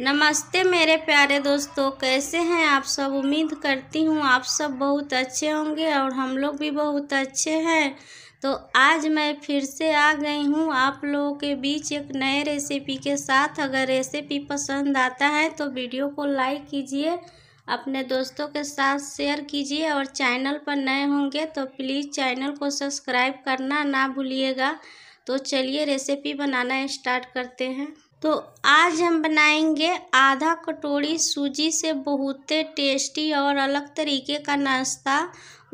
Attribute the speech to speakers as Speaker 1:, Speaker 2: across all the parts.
Speaker 1: नमस्ते मेरे प्यारे दोस्तों कैसे हैं आप सब उम्मीद करती हूँ आप सब बहुत अच्छे होंगे और हम लोग भी बहुत अच्छे हैं तो आज मैं फिर से आ गई हूँ आप लोगों के बीच एक नए रेसिपी के साथ अगर रेसिपी पसंद आता है तो वीडियो को लाइक कीजिए अपने दोस्तों के साथ शेयर कीजिए और चैनल पर नए होंगे तो प्लीज़ चैनल को सब्सक्राइब करना ना भूलिएगा तो चलिए रेसिपी बनाना स्टार्ट करते हैं तो आज हम बनाएंगे आधा कटोरी सूजी से बहुत टेस्टी और अलग तरीके का नाश्ता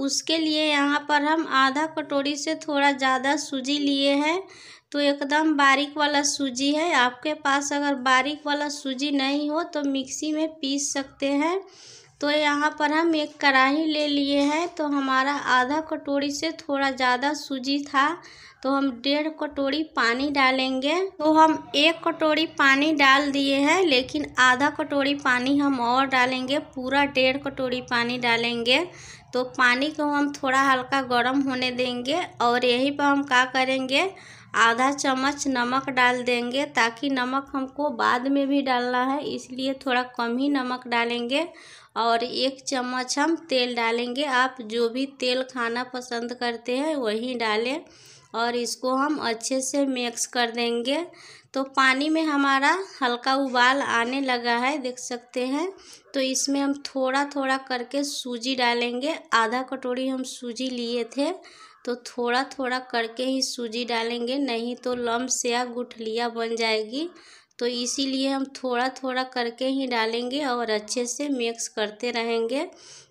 Speaker 1: उसके लिए यहाँ पर हम आधा कटोरी से थोड़ा ज़्यादा सूजी लिए हैं तो एकदम बारीक वाला सूजी है आपके पास अगर बारीक वाला सूजी नहीं हो तो मिक्सी में पीस सकते हैं तो यहाँ पर हम एक कढ़ाई ले लिए हैं तो हमारा आधा कटोरी से थोड़ा ज़्यादा सूजी था तो हम डेढ़ कटोरी पानी डालेंगे तो हम एक कटोरी पानी डाल दिए हैं लेकिन आधा कटोरी पानी हम और डालेंगे पूरा डेढ़ कटोरी पानी डालेंगे तो पानी को हम थोड़ा हल्का गर्म होने देंगे और यहीं पर हम क्या करेंगे आधा चम्मच नमक डाल देंगे ताकि नमक हमको बाद में भी डालना है इसलिए थोड़ा कम ही नमक डालेंगे और एक चम्मच हम तेल डालेंगे आप जो भी तेल खाना पसंद करते हैं वही डालें और इसको हम अच्छे से मिक्स कर देंगे तो पानी में हमारा हल्का उबाल आने लगा है देख सकते हैं तो इसमें हम थोड़ा थोड़ा करके सूजी डालेंगे आधा कटोरी हम सूजी लिए थे तो थोड़ा थोड़ा करके ही सूजी डालेंगे नहीं तो लम्ब से या गुठलिया बन जाएगी तो इसीलिए हम थोड़ा थोड़ा करके ही डालेंगे और अच्छे से मिक्स करते रहेंगे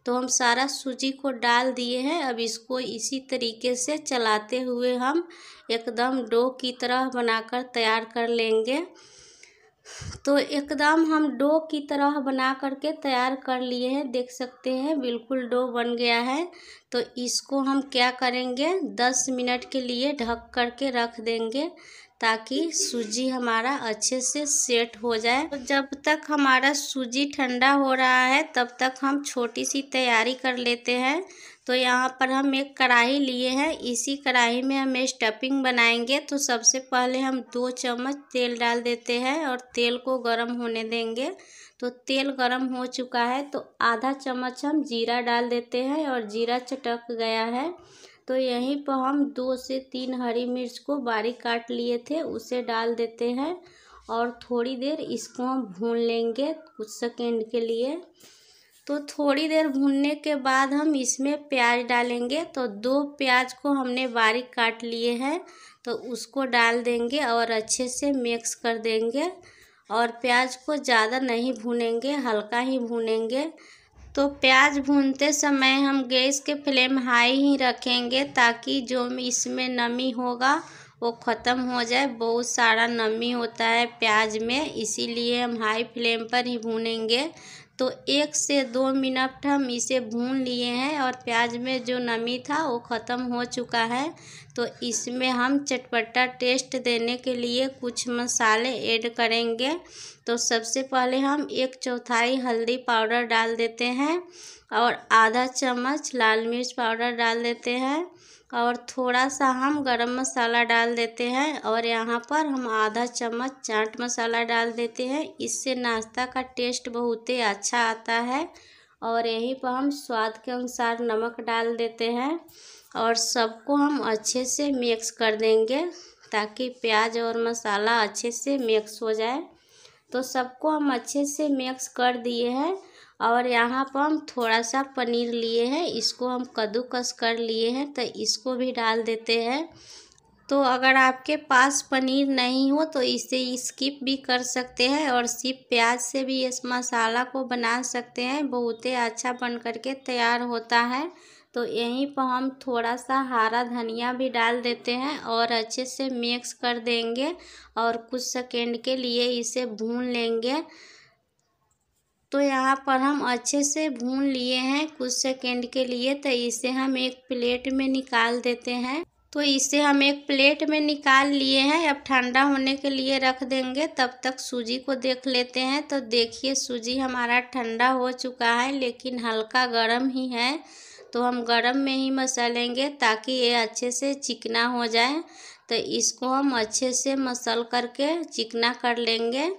Speaker 1: तो हम सारा सूजी को डाल दिए हैं अब इसको इसी तरीके से चलाते हुए हम एकदम डो की तरह बनाकर तैयार कर लेंगे तो एकदम हम डो की तरह बना करके तैयार कर लिए हैं देख सकते हैं बिल्कुल डो बन गया है तो इसको हम क्या करेंगे दस मिनट के लिए ढक करके रख देंगे ताकि सूजी हमारा अच्छे से सेट हो जाए तो जब तक हमारा सूजी ठंडा हो रहा है तब तक हम छोटी सी तैयारी कर लेते हैं तो यहाँ पर हम एक कढ़ाई लिए हैं इसी कढ़ाई में हम स्टफिंग बनाएंगे तो सबसे पहले हम दो चम्मच तेल डाल देते हैं और तेल को गर्म होने देंगे तो तेल गर्म हो चुका है तो आधा चम्मच हम जीरा डाल देते हैं और जीरा चटक गया है तो यहीं पर हम दो से तीन हरी मिर्च को बारीक काट लिए थे उसे डाल देते हैं और थोड़ी देर इसको हम भून लेंगे कुछ सेकेंड के लिए तो थोड़ी देर भूनने के बाद हम इसमें प्याज डालेंगे तो दो प्याज को हमने बारीक काट लिए हैं तो उसको डाल देंगे और अच्छे से मिक्स कर देंगे और प्याज को ज़्यादा नहीं भूनेंगे हल्का ही भूनेंगे तो प्याज भूनते समय हम गैस के फ्लेम हाई ही रखेंगे ताकि जो इसमें नमी होगा वो ख़त्म हो जाए बहुत सारा नमी होता है प्याज में इसीलिए हम हाई फ्लेम पर ही भूनेंगे तो एक से दो मिनट हम इसे भून लिए हैं और प्याज में जो नमी था वो ख़त्म हो चुका है तो इसमें हम चटपटा टेस्ट देने के लिए कुछ मसाले ऐड करेंगे तो सबसे पहले हम एक चौथाई हल्दी पाउडर डाल देते हैं और आधा चम्मच लाल मिर्च पाउडर डाल देते हैं और थोड़ा सा हम गरम मसाला डाल देते हैं और यहाँ पर हम आधा चम्मच चाट मसाला डाल देते हैं इससे नाश्ता का टेस्ट बहुत ही अच्छा आता है और यहीं पर हम स्वाद के अनुसार नमक डाल देते हैं और सबको हम अच्छे से मिक्स कर देंगे ताकि प्याज और मसाला अच्छे से मिक्स हो जाए तो सबको हम अच्छे से मिक्स कर दिए हैं और यहाँ पर हम थोड़ा सा पनीर लिए हैं इसको हम कद्दूकस कर लिए हैं तो इसको भी डाल देते हैं तो अगर आपके पास पनीर नहीं हो तो इसे स्किप भी कर सकते हैं और सिर्फ प्याज से भी इस मसाला को बना सकते हैं बहुत ही अच्छा बन करके तैयार होता है तो यहीं पर हम थोड़ा सा हरा धनिया भी डाल देते हैं और अच्छे से मिक्स कर देंगे और कुछ सेकेंड के लिए इसे भून लेंगे तो यहाँ पर हम अच्छे से भून लिए हैं कुछ सेकेंड के लिए तो इसे हम एक प्लेट में निकाल देते हैं तो इसे हम एक प्लेट में निकाल लिए हैं अब ठंडा होने के लिए रख देंगे तब तक सूजी को देख लेते हैं तो देखिए सूजी हमारा ठंडा हो चुका है लेकिन हल्का गर्म ही है तो हम गर्म में ही मसलेंगे ताकि ये अच्छे से चिकना हो जाए तो इसको हम अच्छे से मसल करके चिकना कर लेंगे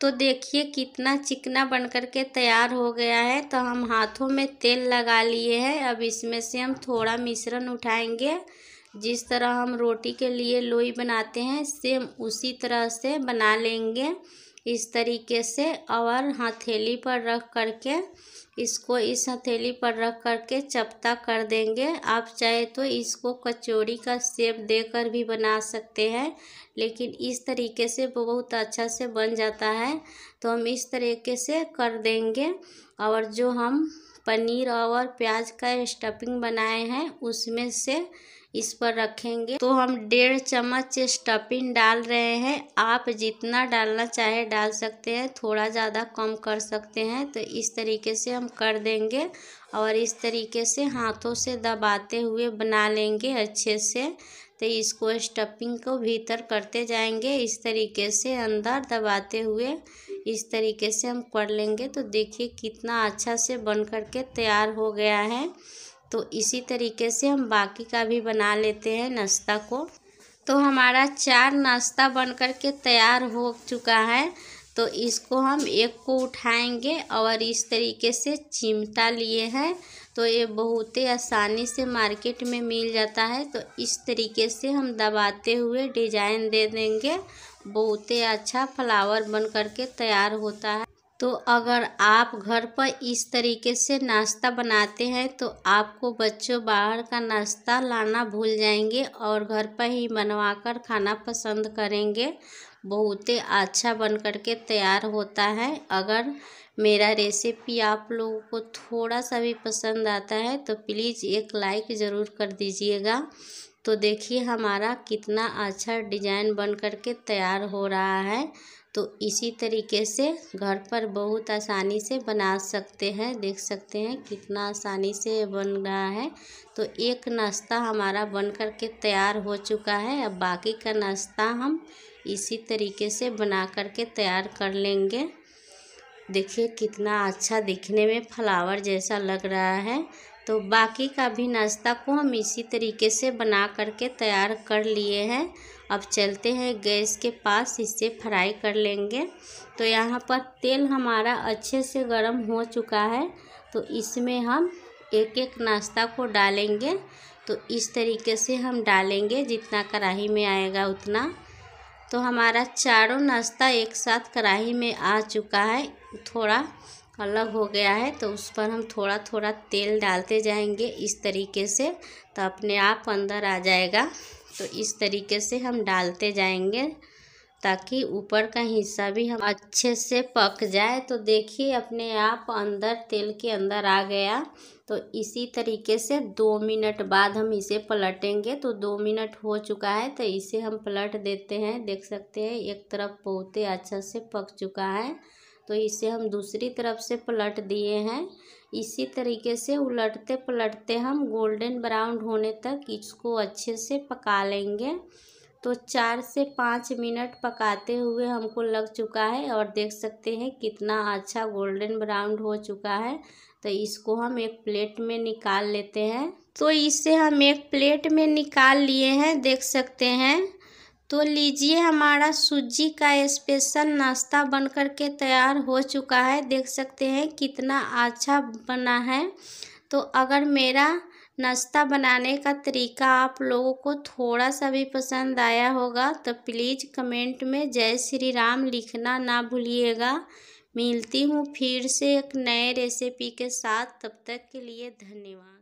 Speaker 1: तो देखिए कितना चिकना बन करके के तैयार हो गया है तो हम हाथों में तेल लगा लिए हैं अब इसमें से हम थोड़ा मिश्रण उठाएंगे जिस तरह हम रोटी के लिए लोई बनाते हैं सेम उसी तरह से बना लेंगे इस तरीके से और हथेली पर रख करके इसको इस हथेली पर रख करके चपटा कर देंगे आप चाहे तो इसको कचौड़ी का सेप देकर भी बना सकते हैं लेकिन इस तरीके से बहुत अच्छा से बन जाता है तो हम इस तरीके से कर देंगे और जो हम पनीर और प्याज का स्टफिंग बनाए हैं उसमें से इस पर रखेंगे तो हम डेढ़ चम्मच स्टफिंग डाल रहे हैं आप जितना डालना चाहे डाल सकते हैं थोड़ा ज़्यादा कम कर सकते हैं तो इस तरीके से हम कर देंगे और इस तरीके से हाथों से दबाते हुए बना लेंगे अच्छे से तो इसको स्टफिंग को भीतर करते जाएंगे इस तरीके से अंदर दबाते हुए इस तरीके से हम कर लेंगे तो देखिए कितना अच्छा से बन करके तैयार हो गया है तो इसी तरीके से हम बाकी का भी बना लेते हैं नाश्ता को तो हमारा चार नाश्ता बन कर के तैयार हो चुका है तो इसको हम एक को उठाएंगे और इस तरीके से चिमटा लिए हैं तो ये बहुत ही आसानी से मार्केट में मिल जाता है तो इस तरीके से हम दबाते हुए डिजाइन दे देंगे बहुत ही अच्छा फ्लावर बन करके तैयार होता है तो अगर आप घर पर इस तरीके से नाश्ता बनाते हैं तो आपको बच्चों बाहर का नाश्ता लाना भूल जाएंगे और घर पर ही बनवाकर खाना पसंद करेंगे बहुत ही अच्छा बन कर के तैयार होता है अगर मेरा रेसिपी आप लोगों को थोड़ा सा भी पसंद आता है तो प्लीज़ एक लाइक ज़रूर कर दीजिएगा तो देखिए हमारा कितना अच्छा डिजाइन बन कर के तैयार हो रहा है तो इसी तरीके से घर पर बहुत आसानी से बना सकते हैं देख सकते हैं कितना आसानी से बन रहा है तो एक नाश्ता हमारा बन कर के तैयार हो चुका है अब बाकी का नाश्ता हम इसी तरीके से बना कर के तैयार कर लेंगे देखिए कितना अच्छा दिखने में फ्लावर जैसा लग रहा है तो बाकी का भी नाश्ता को हम इसी तरीके से बना करके तैयार कर लिए हैं अब चलते हैं गैस के पास इसे फ्राई कर लेंगे तो यहाँ पर तेल हमारा अच्छे से गर्म हो चुका है तो इसमें हम एक एक नाश्ता को डालेंगे तो इस तरीके से हम डालेंगे जितना कढ़ाई में आएगा उतना तो हमारा चारों नाश्ता एक साथ कढ़ाई में आ चुका है थोड़ा अलग हो गया है तो उस पर हम थोड़ा थोड़ा तेल डालते जाएंगे इस तरीके से तो अपने आप अंदर आ जाएगा तो इस तरीके से हम डालते जाएंगे ताकि ऊपर का हिस्सा भी हम अच्छे से पक जाए तो देखिए अपने आप अंदर तेल के अंदर आ गया तो इसी तरीके से दो मिनट बाद हम इसे पलटेंगे तो दो मिनट हो चुका है तो इसे हम पलट देते हैं देख सकते हैं एक तरफ बहुत ही अच्छा से पक चुका है तो इसे हम दूसरी तरफ से पलट दिए हैं इसी तरीके से उलटते पलटते हम गोल्डन ब्राउन होने तक इसको अच्छे से पका लेंगे तो चार से पाँच मिनट पकाते हुए हमको लग चुका है और देख सकते हैं कितना अच्छा गोल्डन ब्राउन हो चुका है तो इसको हम एक प्लेट में निकाल लेते हैं तो इसे हम एक प्लेट में निकाल लिए हैं देख सकते हैं तो लीजिए हमारा सूजी का स्पेशल नाश्ता बनकर के तैयार हो चुका है देख सकते हैं कितना अच्छा बना है तो अगर मेरा नाश्ता बनाने का तरीका आप लोगों को थोड़ा सा भी पसंद आया होगा तो प्लीज़ कमेंट में जय श्री राम लिखना ना भूलिएगा मिलती हूँ फिर से एक नए रेसिपी के साथ तब तक के लिए धन्यवाद